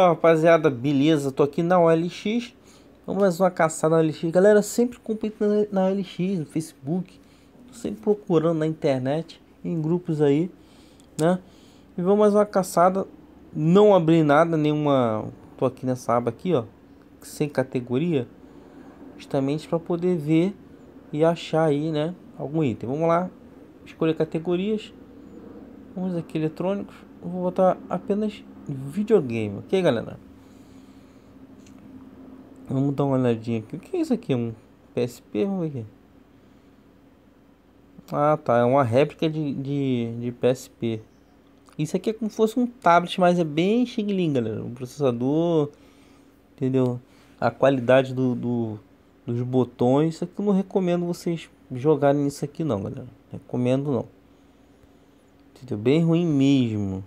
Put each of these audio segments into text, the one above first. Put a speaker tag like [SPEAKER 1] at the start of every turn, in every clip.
[SPEAKER 1] Fala rapaziada, beleza? Tô aqui na OLX Vamos mais uma caçada na OLX Galera, sempre compito na, lx OLX, no Facebook Tô sempre procurando na internet Em grupos aí, né? E vamos mais uma caçada Não abri nada, nenhuma Tô aqui nessa aba aqui, ó Sem categoria Justamente para poder ver E achar aí, né? Algum item Vamos lá, escolher categorias Vamos aqui, eletrônicos Vou botar apenas videogame, ok, galera? Vamos dar uma olhadinha aqui. O que é isso aqui? Um PSP? Vamos ver aqui. Ah, tá. É uma réplica de, de, de PSP. Isso aqui é como se fosse um tablet, mas é bem xingling, galera. O processador, entendeu? A qualidade do, do, dos botões. Isso aqui eu não recomendo vocês jogarem isso aqui não, galera. Recomendo não. Entendeu? Bem ruim mesmo.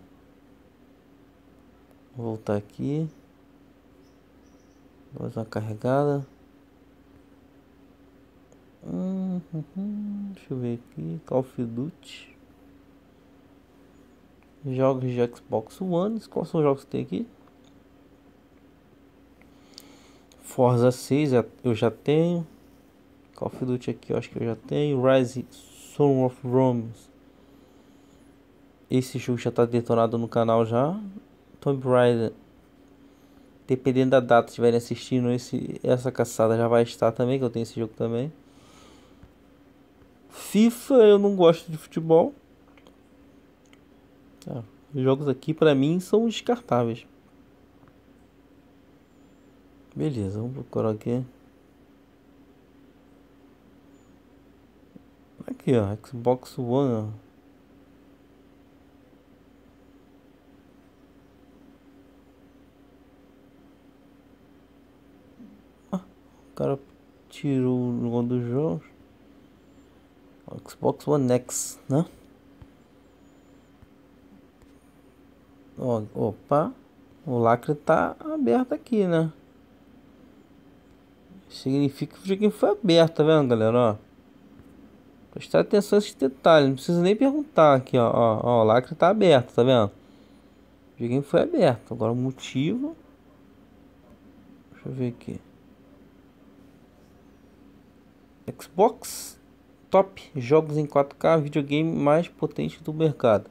[SPEAKER 1] Vou voltar aqui. Vou dar uma carregada. Hum, hum, hum, deixa eu ver aqui. Call of Duty. Jogos de Xbox One. Quais são os jogos que tem aqui? Forza 6 eu já tenho. Call of Duty aqui eu acho que eu já tenho. Rise Son of Rome. Esse jogo já está detonado no canal já. Tomb Raider, dependendo da data estiverem assistindo esse, essa caçada já vai estar também, que eu tenho esse jogo também. FIFA, eu não gosto de futebol. Ah, os jogos aqui para mim são descartáveis. Beleza, vamos procurar aqui. Aqui ó, Xbox One. O cara tirou o nome do jogo. Xbox One X, né? Ó, opa, o lacre tá aberto aqui, né? Significa que o joguinho foi aberto, tá vendo, galera? Ó. Prestar atenção a esses detalhes, não precisa nem perguntar aqui, ó. ó, ó o lacre tá aberto, tá vendo? O joguinho foi aberto. Agora o motivo. Deixa eu ver aqui. Xbox top jogos em 4K, videogame mais potente do mercado.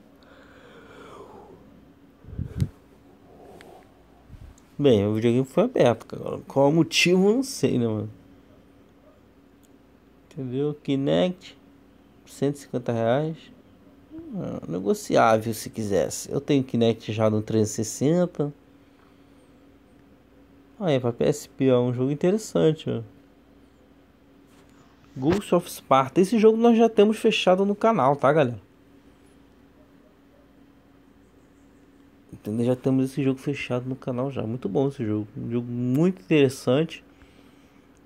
[SPEAKER 1] Bem, o videogame foi aberto, cara. Qual o motivo, não sei, né, mano? Entendeu? Kinect, 150 reais. Ah, negociável se quisesse. Eu tenho Kinect já no 360. Aí, ah, é, pra PSP é um jogo interessante, ó. Ghost of Sparta. Esse jogo nós já temos fechado no canal, tá, galera? Entendeu? Já temos esse jogo fechado no canal já. Muito bom esse jogo. Um jogo muito interessante.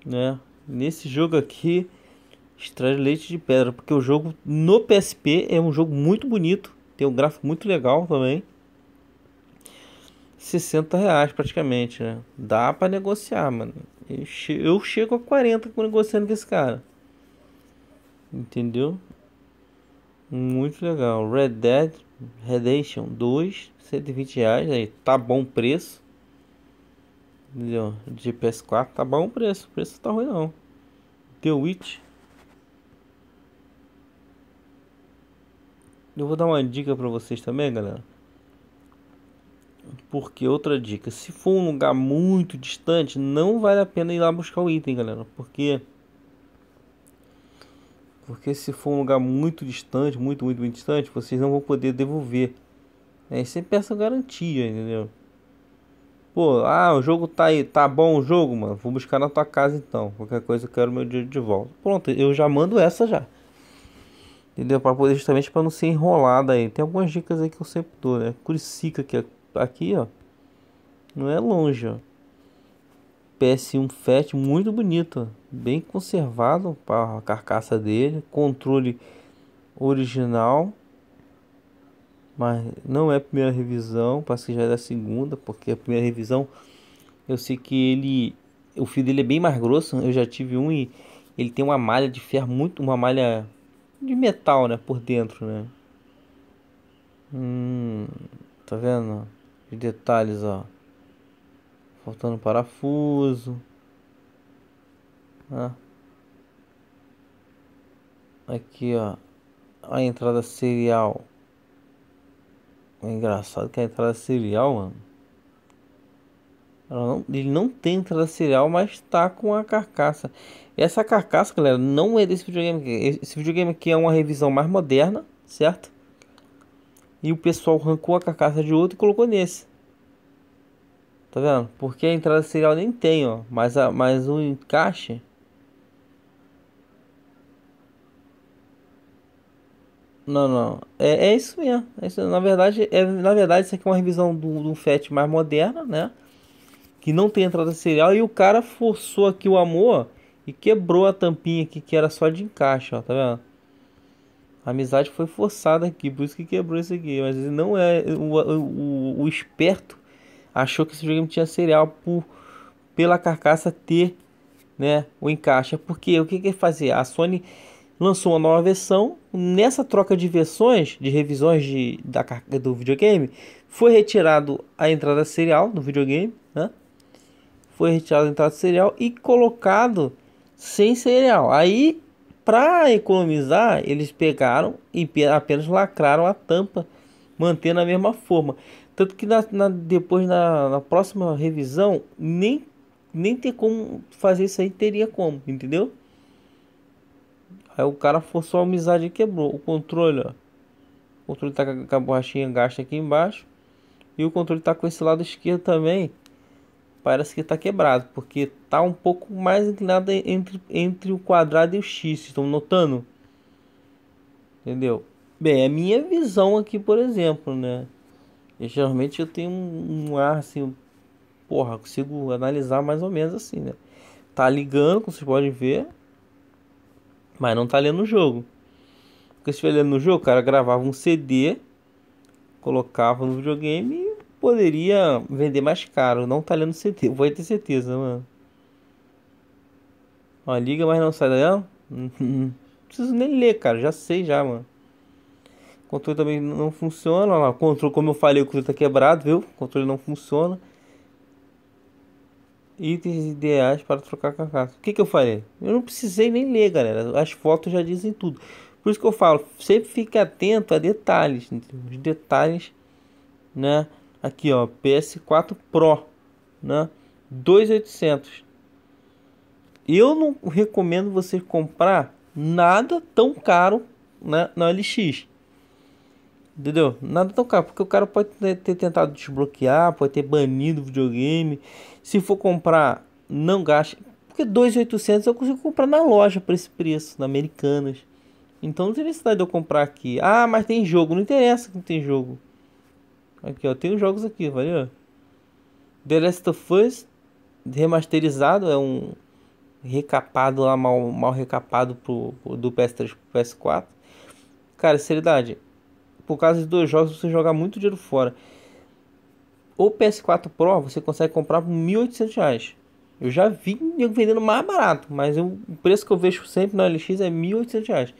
[SPEAKER 1] Né? Nesse jogo aqui, extrai leite de pedra. Porque o jogo no PSP é um jogo muito bonito. Tem um gráfico muito legal também. 60 reais praticamente, né? Dá para negociar, mano. Eu chego a 40 negociando com esse cara. Entendeu? Muito legal. Red Dead Redemption 2, 120 reais. Aí, tá bom preço. Entendeu? De PS4 tá bom preço. preço tá ruim não. The Witch. Eu vou dar uma dica pra vocês também, galera. Porque outra dica, se for um lugar muito distante, não vale a pena ir lá buscar o item, galera. Porque porque se for um lugar muito distante, muito, muito, muito distante, vocês não vão poder devolver. aí é, você sempre peça garantia, entendeu? Pô, ah, o jogo tá aí, tá bom o jogo, mano. Vou buscar na tua casa então. Qualquer coisa eu quero meu dinheiro de volta. Pronto, eu já mando essa já. Entendeu? Para poder justamente para não ser enrolada aí. Tem algumas dicas aí que eu sempre dou, né? Curicica que aqui, ó. Não é longe, ó. PS1 assim, Fat muito bonito, bem conservado para a carcaça dele, controle original, mas não é primeira revisão, parece que já é da segunda, porque a primeira revisão eu sei que ele o fio dele é bem mais grosso, eu já tive um e ele tem uma malha de ferro muito, uma malha de metal, né, por dentro, né? Hum, tá vendo? Os detalhes, ó. Faltando parafuso. Né? Aqui, ó. A entrada serial. É engraçado que a entrada serial, mano. Não, ele não tem entrada serial, mas tá com a carcaça. E essa carcaça, galera, não é desse videogame aqui. Esse videogame aqui é uma revisão mais moderna, certo? E o pessoal arrancou a carcaça de outro e colocou nesse. Tá vendo? Porque a entrada serial nem tem, ó. Mas, a, mas o encaixe... Não, não. É, é isso mesmo. É isso, na, verdade, é, na verdade, isso aqui é uma revisão do do FET mais moderna, né? Que não tem entrada serial. E o cara forçou aqui o amor e quebrou a tampinha aqui, que era só de encaixe, ó. Tá vendo? A amizade foi forçada aqui, por isso que quebrou isso aqui. Mas não é... o, o, o esperto achou que esse videogame tinha serial por, pela carcaça ter né, o encaixe. É porque o que que fazia? A Sony lançou uma nova versão. Nessa troca de versões, de revisões de, da, do videogame, foi retirado a entrada serial do videogame, né? Foi retirada a entrada serial e colocado sem serial. Aí, para economizar, eles pegaram e apenas lacraram a tampa, mantendo a mesma forma. Tanto que na, na depois, na, na, próxima revisão, nem, nem ter como fazer isso aí teria como, entendeu? Aí o cara forçou a amizade e quebrou. O controle, ó. O controle tá com a borrachinha gasta aqui embaixo. E o controle tá com esse lado esquerdo também. Parece que tá quebrado, porque tá um pouco mais inclinado entre, entre o quadrado e o X. Estão notando? Entendeu? Bem, a minha visão aqui, por exemplo, né? geralmente eu tenho um, um ar assim, porra, consigo analisar mais ou menos assim, né? Tá ligando, como vocês podem ver, mas não tá lendo o jogo. Porque se estiver lendo no jogo, o cara gravava um CD, colocava no videogame e poderia vender mais caro. Não tá lendo CD, vou ter certeza, mano. Ó, liga, mas não sai dela. Não preciso nem ler, cara. Já sei já, mano. O controle também não funciona. Olha lá, o controle, como eu falei, o controle está quebrado, viu? O controle não funciona. Itens ideais para trocar a casa. O que, que eu falei? Eu não precisei nem ler, galera. As fotos já dizem tudo. Por isso que eu falo, sempre fique atento a detalhes. Os detalhes, né? Aqui, ó, PS4 Pro, né? 2.800. Eu não recomendo você comprar nada tão caro né, na LX. Entendeu? Nada tão caro porque o cara pode ter tentado desbloquear, pode ter banido o videogame. Se for comprar, não gaste. Porque 2.800 eu consigo comprar na loja por esse preço, na Americanas. Então não tem necessidade de eu comprar aqui. Ah, mas tem jogo. Não interessa que não tem jogo. Aqui, ó. Tem os jogos aqui, valeu? The Last of Us remasterizado. É um recapado lá, mal, mal recapado pro, pro do PS3 pro PS4. Cara, seriedade por causa de dois jogos você jogar muito dinheiro fora. O PS4 Pro você consegue comprar por 1.800 reais. Eu já vi vendendo mais barato, mas eu, o preço que eu vejo sempre na LX é 1.800 reais.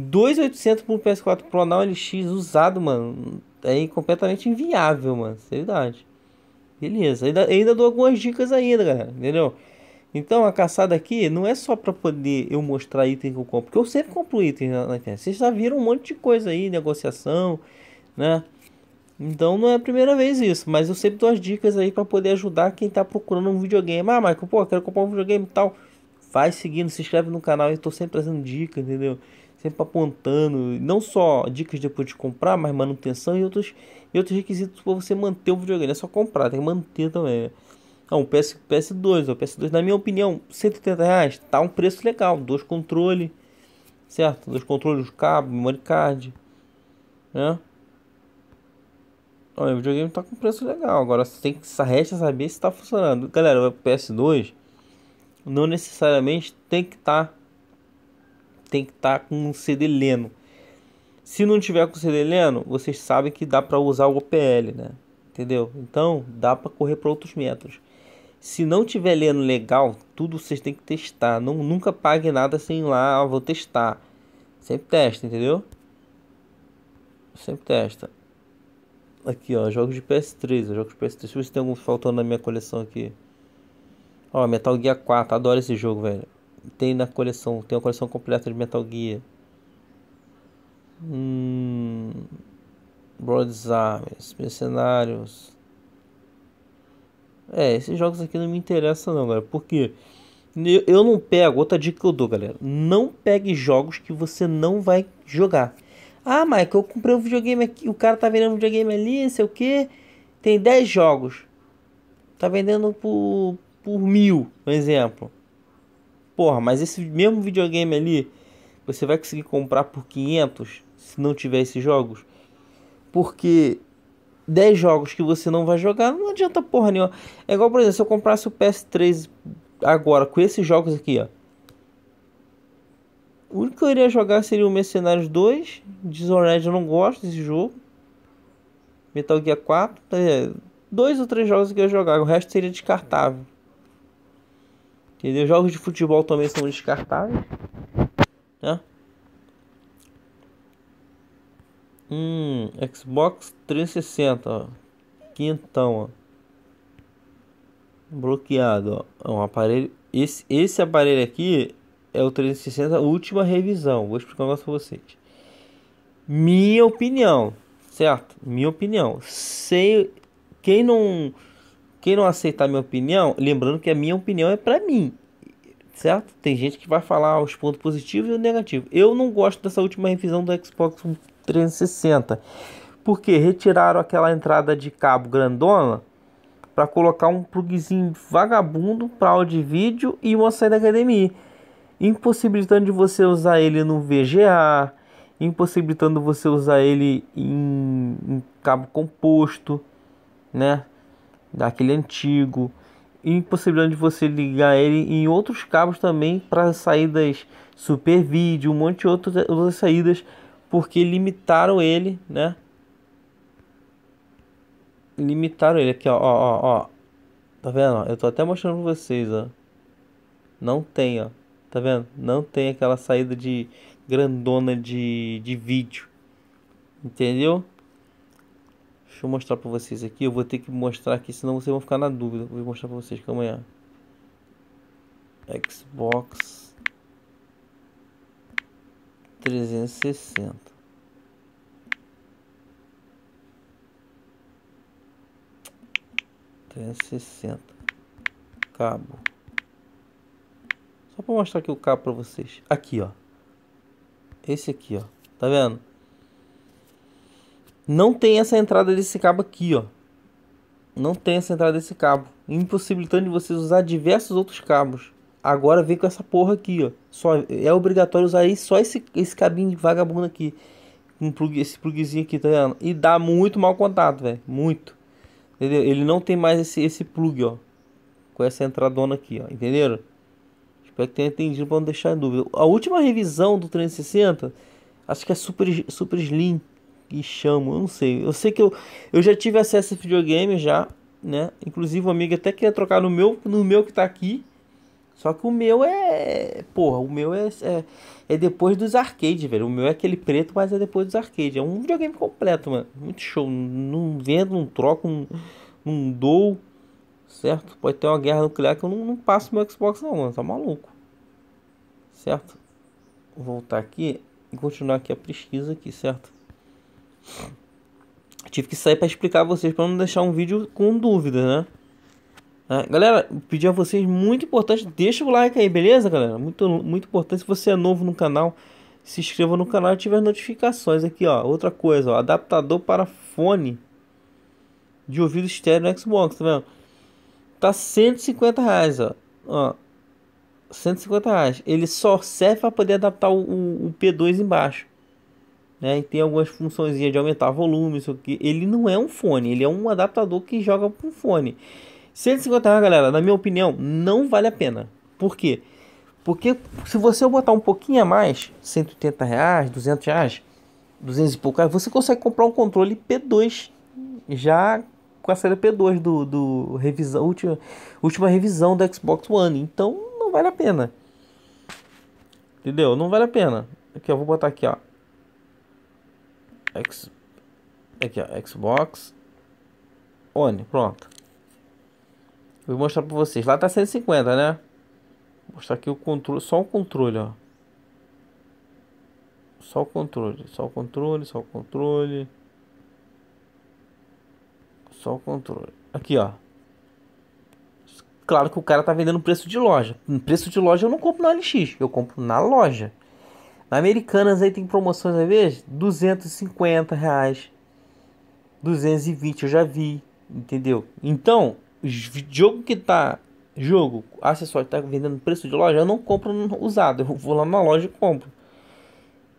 [SPEAKER 1] 2.800 por um PS4 Pro na LX usado, mano, é completamente inviável, mano, seriedade. Beleza, ainda, ainda dou algumas dicas ainda, galera, entendeu? Então a caçada aqui não é só para poder eu mostrar item que eu compro, porque eu sempre compro item na, internet. Vocês já viram um monte de coisa aí, negociação, né? Então não é a primeira vez isso, mas eu sempre dou as dicas aí para poder ajudar quem tá procurando um videogame. Ah, Michael, pô, quero comprar um videogame e tal. Vai seguindo, se inscreve no canal, eu tô sempre trazendo dicas, entendeu? Sempre apontando, não só dicas depois de comprar, mas manutenção e outros, e outros requisitos para você manter o videogame. Não é só comprar, tem que manter também. Ah, um PS, PS2, o PS2, na minha opinião, 180 reais, tá um preço legal. Dois controles, certo? Dois controles, cabo, memory card, né? Olha, o videogame tá com preço legal. Agora você tem que resta saber se tá funcionando. Galera, o PS2 não necessariamente tem que estar tá, tem que estar tá com um CD Leno. Se não tiver com CD Leno, vocês sabem que dá para usar o OPL, né? Entendeu? Então, dá para correr para outros métodos. Se não tiver lendo legal, tudo vocês têm que testar. Não, nunca pague nada sem lá, ah, vou testar. Sempre testa, entendeu? Sempre testa. Aqui, ó, jogos de PS3, jogos de PS3. Deixa eu ver se tem algum faltando na minha coleção aqui. Ó, Metal Gear 4, adoro esse jogo, velho. Tem na coleção, tem uma coleção completa de Metal Gear. Hum... Broads Arms, Mercenários, é, esses jogos aqui não me interessam não, galera. Porque eu não pego, outra dica que eu dou, galera. Não pegue jogos que você não vai jogar. Ah, Michael, eu comprei um videogame aqui, o cara tá vendendo um videogame ali, sei o que. Tem 10 jogos. Tá vendendo por, por mil, por exemplo. Porra, mas esse mesmo videogame ali, você vai conseguir comprar por 500 se não tiver esses jogos? Porque 10 jogos que você não vai jogar, não adianta porra nenhuma. É igual, por exemplo, se eu comprasse o PS3 agora com esses jogos aqui, ó. O único que eu iria jogar seria o Mercenários 2. Dishonored eu não gosto desse jogo. Metal Gear 4. É, dois ou três jogos que eu ia jogar. O resto seria descartável. Entendeu? Jogos de futebol também são descartáveis. Né? um Xbox 360, ó. Quintão, ó. Bloqueado, ó. É um aparelho. Esse, esse aparelho aqui é o 360 última revisão. Vou explicar um negócio pra vocês. Minha opinião, certo? Minha opinião. Sei, quem não quem não aceitar minha opinião, lembrando que a minha opinião é para mim, certo? Tem gente que vai falar os pontos positivos e negativos. Eu não gosto dessa última revisão do Xbox 360. Porque retiraram aquela entrada de cabo grandona para colocar um plugzinho vagabundo para áudio e vídeo e uma saída HDMI, impossibilitando de você usar ele no VGA, impossibilitando você usar ele em, em cabo composto, né? Daquele antigo, impossibilitando de você ligar ele em outros cabos também para saídas super vídeo, um monte de outras, outras saídas porque limitaram ele, né? Limitaram ele aqui, ó, ó, ó. Tá vendo? Eu tô até mostrando pra vocês, ó. Não tem, ó. Tá vendo? Não tem aquela saída de grandona de, de vídeo. Entendeu? Deixa eu mostrar pra vocês aqui. Eu vou ter que mostrar aqui, senão vocês vão ficar na dúvida. Vou mostrar pra vocês que amanhã. Xbox 360. 360. cabo só para mostrar aqui o cabo para vocês aqui ó esse aqui ó tá vendo não tem essa entrada desse cabo aqui ó não tem essa entrada desse cabo impossibilitando de vocês usar diversos outros cabos Agora vem com essa porra aqui, ó. Só, é obrigatório usar aí só esse, esse cabinho vagabundo aqui. Um plug, esse plugzinho aqui, tá vendo? E dá muito mau contato, velho. Muito. Entendeu? Ele não tem mais esse, esse plug, ó. Com essa entradona aqui, ó. Entenderam? Espero que tenha entendido para não deixar em dúvida. A última revisão do 360, acho que é Super, super Slim que chamo, eu não sei. Eu sei que eu, eu já tive acesso a videogame já, né? Inclusive, o amigo até queria trocar no meu, no meu que tá aqui. Só que o meu é. Porra, o meu é, é, é depois dos arcades, velho. O meu é aquele preto, mas é depois dos arcades. É um videogame completo, mano. Muito show. Não vendo, não troco, não, não dou. Certo? Pode ter uma guerra nuclear que eu não, não passo meu Xbox, não, mano. Tá maluco. Certo? Vou voltar aqui e continuar aqui a pesquisa aqui, certo? Tive que sair para explicar a vocês para não deixar um vídeo com dúvida, né? Ah, galera, pedir a vocês muito importante, deixa o like aí, beleza, galera? Muito, muito importante. Se você é novo no canal, se inscreva no canal e tiver notificações aqui, ó. Outra coisa, ó, adaptador para fone de ouvido estéreo no Xbox, tá vendo? Tá 150 reais, ó. ó 150 reais. Ele só serve para poder adaptar o, o, o, P2 embaixo. Né? E tem algumas funções de aumentar volume, isso aqui. Ele não é um fone, ele é um adaptador que joga para um fone. 150 reais, galera, na minha opinião, não vale a pena. Por quê? Porque se você botar um pouquinho a mais, 180 reais, 200 reais, 200 e pouco reais, você consegue comprar um controle P2 já com a série P2 do, do revisão, última, última revisão do Xbox One. Então não vale a pena. Entendeu? Não vale a pena. Aqui eu vou botar aqui, ó. X, aqui, ó. Xbox One. Pronto. Vou mostrar para vocês. Lá tá 150, né? Vou mostrar aqui o controle, só o controle, ó. Só o controle, só o controle, só o controle. Só o controle. Aqui, ó. Claro que o cara tá vendendo preço de loja. Em preço de loja eu não compro na LX, eu compro na loja. Na Americanas aí tem promoções às vezes, 250 reais, 220 eu já vi, entendeu? Então, jogo que tá. Jogo, acessório tá vendendo preço de loja, eu não compro usado. Eu vou lá na loja e compro.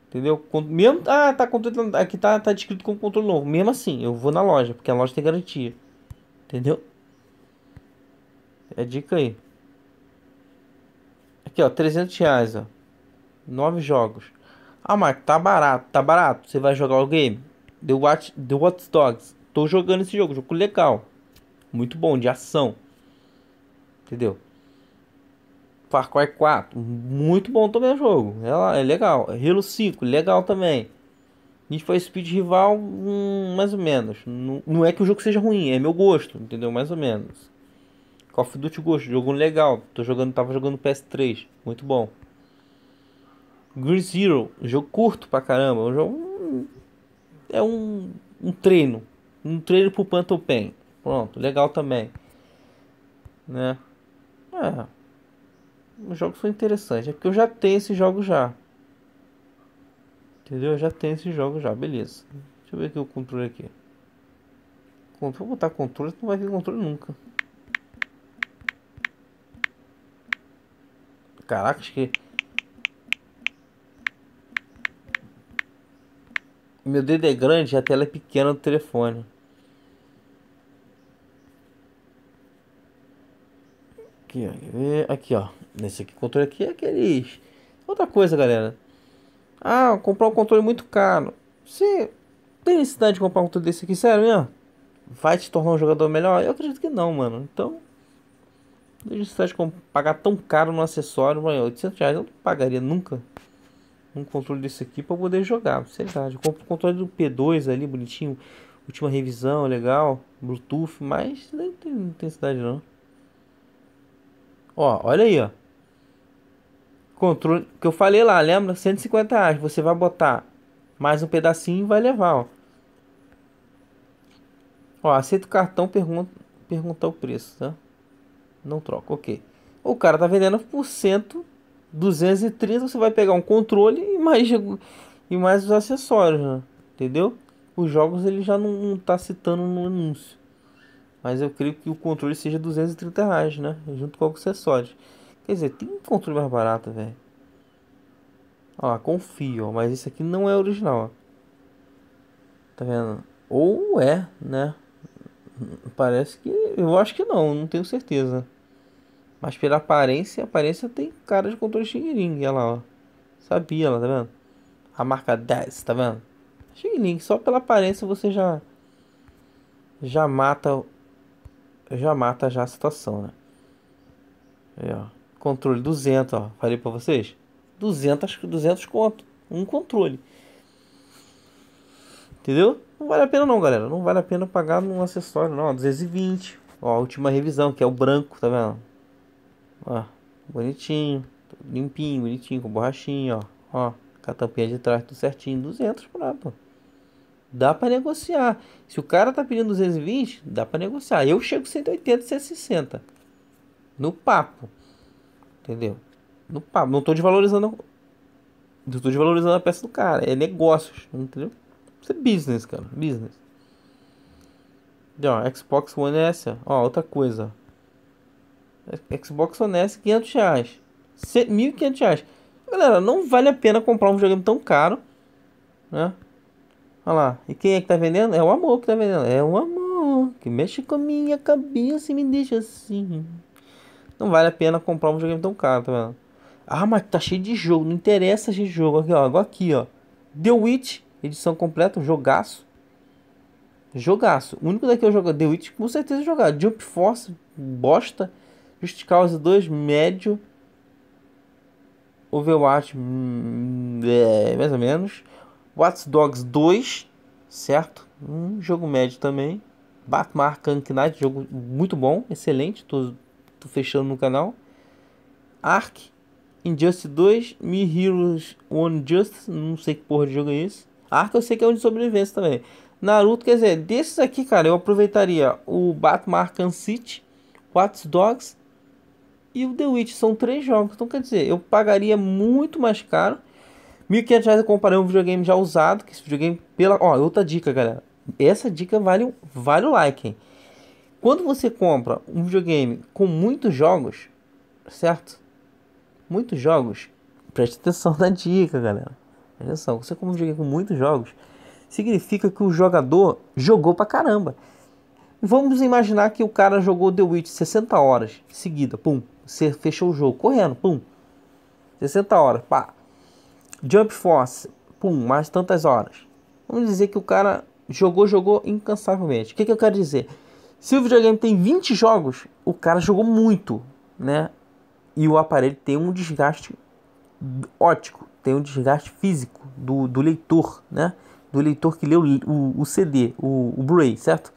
[SPEAKER 1] Entendeu? Mesmo. Ah, tá controle. Aqui tá, tá descrito com controle novo. Mesmo assim, eu vou na loja, porque a loja tem garantia. Entendeu? É dica aí. Aqui, ó, 300 reais, ó. 9 jogos. Ah, Marco, tá barato, tá barato. Você vai jogar o game? The Watch, The Watch Dogs. Tô jogando esse jogo, jogo legal muito bom, de ação. Entendeu? Far Cry 4, muito bom também o jogo. Ela é, é legal. Halo 5, legal também. Need for Speed Rival, hum, mais ou menos. Não, não é que o jogo seja ruim, é meu gosto, entendeu? Mais ou menos. Call of Duty gosto, jogo legal. Tô jogando, tava jogando PS3, muito bom. Green Zero, jogo curto pra caramba, é jogo hum, é um, um treino, um treino pro Pantopen. Pronto, legal também. Né? É. Os jogos são interessantes. É porque eu já tenho esse jogo já. Entendeu? Eu já tenho esse jogo já, beleza. Deixa eu ver aqui o controle aqui. vou botar controle, não vai vir controle nunca. Caraca, acho que... Meu dedo é grande e a tela é pequena do telefone. Aqui, ó. Aqui, ó. Nesse aqui, controle aqui é aqueles... Outra coisa, galera. Ah, comprar um controle muito caro. Você tem necessidade de comprar um controle desse aqui, sério mesmo? Vai te tornar um jogador melhor? Eu acredito que não, mano. Então, não tem necessidade de pagar tão caro no acessório, mano. 800 reais eu não pagaria nunca um controle desse aqui para poder jogar, seriedade. Eu compro o controle do P2 ali, bonitinho, última revisão, legal, Bluetooth, mas não tem cidade não. Ó, olha aí, ó. Controle que eu falei lá, lembra? 150 reais. Você vai botar mais um pedacinho e vai levar, ó. Ó, aceita o cartão, pergunta, perguntar o preço, tá? Não troca, ok. O cara tá vendendo por cento 230, você vai pegar um controle e mais, e mais os acessórios, né? entendeu? Os jogos ele já não, não tá citando no anúncio. Mas eu creio que o controle seja 230 reais, né? Junto com o acessório. Quer dizer, tem um controle mais barato, velho. Ó, lá, confio, ó, mas isso aqui não é original, ó. Tá vendo? Ou é, né? Parece que. Eu acho que não, não tenho certeza. Mas pela aparência, aparência tem cara de controle Olha ela, ó. Sabia, ela, tá vendo? A marca 10, tá vendo? Xing só pela aparência você já. Já mata já mata já a situação, né? Aí, ó. Controle 200, ó. Falei pra vocês? 200, 200 conto. Um controle. Entendeu? Não vale a pena não, galera. Não vale a pena pagar num acessório, não. 220. Ó, a última revisão, que é o branco, tá vendo? Ó, bonitinho. Limpinho, bonitinho, com borrachinha, ó. Ó, com a tampinha de trás, tudo certinho. 200 por lá, pô dá para negociar. Se o cara tá pedindo 220, dá para negociar. Eu chego 180, 160. No papo. Entendeu? No papo. Não tô desvalorizando. Não tô desvalorizando a peça do cara. É negócios. Entendeu? Isso é business, cara. Business. Então, Xbox One S. Ó, outra coisa. Xbox One S, 500 reais. 1.500 reais. Galera, não vale a pena comprar um videogame tão caro. Né? Olha lá. E quem é que tá vendendo? É o amor que tá vendendo. É o amor que mexe com a minha cabeça e me deixa assim. Não vale a pena comprar um jogo tão caro, tá vendo? Ah, mas tá cheio de jogo. Não interessa de jogo. Aqui, ó. Igual aqui, ó. The Witch, edição completa, um jogaço. Jogaço. O único daqui eu jogo é The Witch, com certeza jogar. Jump Force, bosta. Just Cause 2, médio. Overwatch, hum, é, mais ou menos. Watch Dogs 2, certo? Um jogo médio também. Batman Arkham Knight, jogo muito bom, excelente. Tô, tô fechando no canal. Ark, Injustice 2, Me Heroes One Justice, não sei que porra de jogo é esse. Ark eu sei que é um de sobrevivência também. Naruto, quer dizer, desses aqui, cara, eu aproveitaria o Batman Arkham City, Watch Dogs e o The Witch. São três jogos, então quer dizer, eu pagaria muito mais caro R$ 1.500 eu comparei um videogame já usado, que esse videogame pela, ó, outra dica, galera. Essa dica vale, vale o like. Hein? Quando você compra um videogame com muitos jogos, certo? Muitos jogos. Preste atenção na dica, galera. atenção, você compra um videogame com muitos jogos, significa que o jogador jogou pra caramba. Vamos imaginar que o cara jogou The Witch 60 horas seguida, pum, você fechou o jogo correndo, pum. 60 horas, pá. Jump Force, pum, mais tantas horas. Vamos dizer que o cara jogou, jogou incansavelmente. O que, que eu quero dizer? Se o videogame tem 20 jogos, o cara jogou muito, né? E o aparelho tem um desgaste ótico, tem um desgaste físico do, do leitor, né? Do leitor que leu o, o CD, o, o Blu-ray, certo?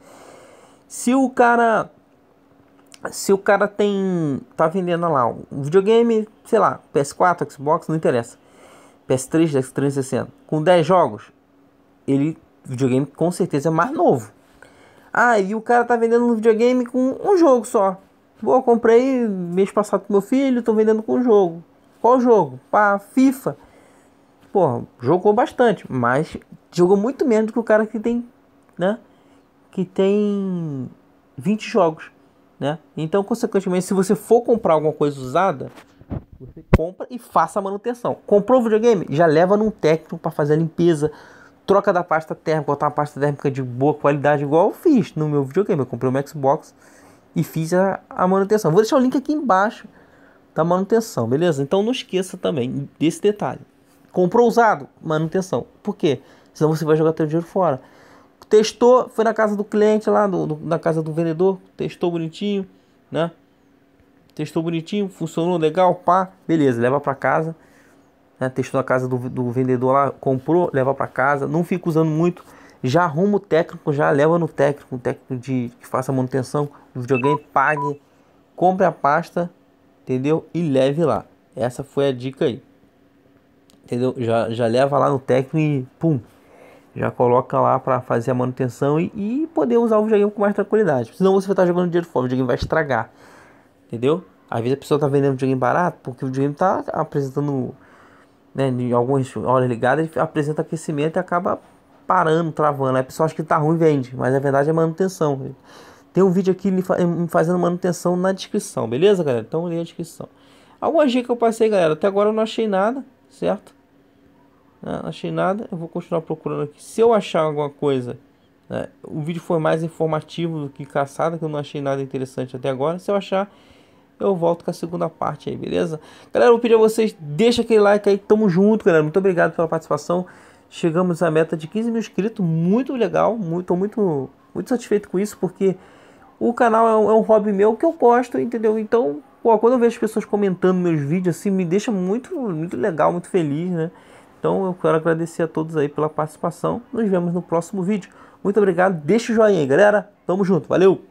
[SPEAKER 1] Se o cara se o cara tem tá vendendo lá um videogame, sei lá, PS4, Xbox, não interessa. PS3, 360, com 10 jogos, ele videogame com certeza é mais novo. Ah, e o cara tá vendendo um videogame com um jogo só. Pô, comprei mês passado pro meu filho, tô vendendo com um jogo. Qual jogo? Pá, FIFA. Pô, jogou bastante, mas jogou muito menos do que o cara que tem, né? Que tem 20 jogos, né? Então, consequentemente, se você for comprar alguma coisa usada, você compra e faça a manutenção. Comprou o videogame? Já leva num técnico para fazer a limpeza, troca da pasta térmica, botar uma pasta térmica de boa qualidade, igual eu fiz no meu videogame. Eu comprei um Xbox e fiz a, a manutenção. Vou deixar o link aqui embaixo da manutenção, beleza? Então não esqueça também desse detalhe. Comprou usado? Manutenção. Por quê? Senão você vai jogar teu dinheiro fora. Testou, foi na casa do cliente lá, do, do na casa do vendedor, testou bonitinho, né? testou bonitinho, funcionou legal, pá, beleza, leva para casa. Né? Testou na casa do, do vendedor lá, comprou, leva para casa, não fica usando muito. Já arruma o técnico, já leva no técnico, o técnico de que faça manutenção do videogame, pague, compre a pasta, entendeu? E leve lá. Essa foi a dica aí. Entendeu? Já, já leva lá no técnico e pum, já coloca lá para fazer a manutenção e, e, poder usar o videogame com mais tranquilidade. Senão você vai estar jogando dinheiro fora, o videogame vai estragar. Entendeu? Às vezes a pessoa tá vendendo videogame barato porque o videogame tá apresentando, né, em algumas horas ligadas, ele apresenta aquecimento e acaba parando, travando. Aí a pessoa acha que tá ruim vende, mas na verdade é manutenção. Tem um vídeo aqui me fazendo manutenção na descrição, beleza, galera? Então lê a descrição. Algumas dicas que eu passei, galera. Até agora eu não achei nada, certo? Não achei nada. Eu vou continuar procurando aqui. Se eu achar alguma coisa, né, o vídeo foi mais informativo do que caçada, que eu não achei nada interessante até agora. Se eu achar, eu volto com a segunda parte aí, beleza? Galera, eu vou pedir a vocês, deixa aquele like aí, tamo junto, galera. Muito obrigado pela participação. Chegamos à meta de 15 mil inscritos, muito legal, muito, muito, muito satisfeito com isso, porque o canal é um, é um hobby meu que eu gosto, entendeu? Então, pô, quando eu vejo as pessoas comentando meus vídeos, assim, me deixa muito, muito legal, muito feliz, né? Então, eu quero agradecer a todos aí pela participação. Nos vemos no próximo vídeo. Muito obrigado, deixa o joinha aí, galera. Tamo junto, valeu!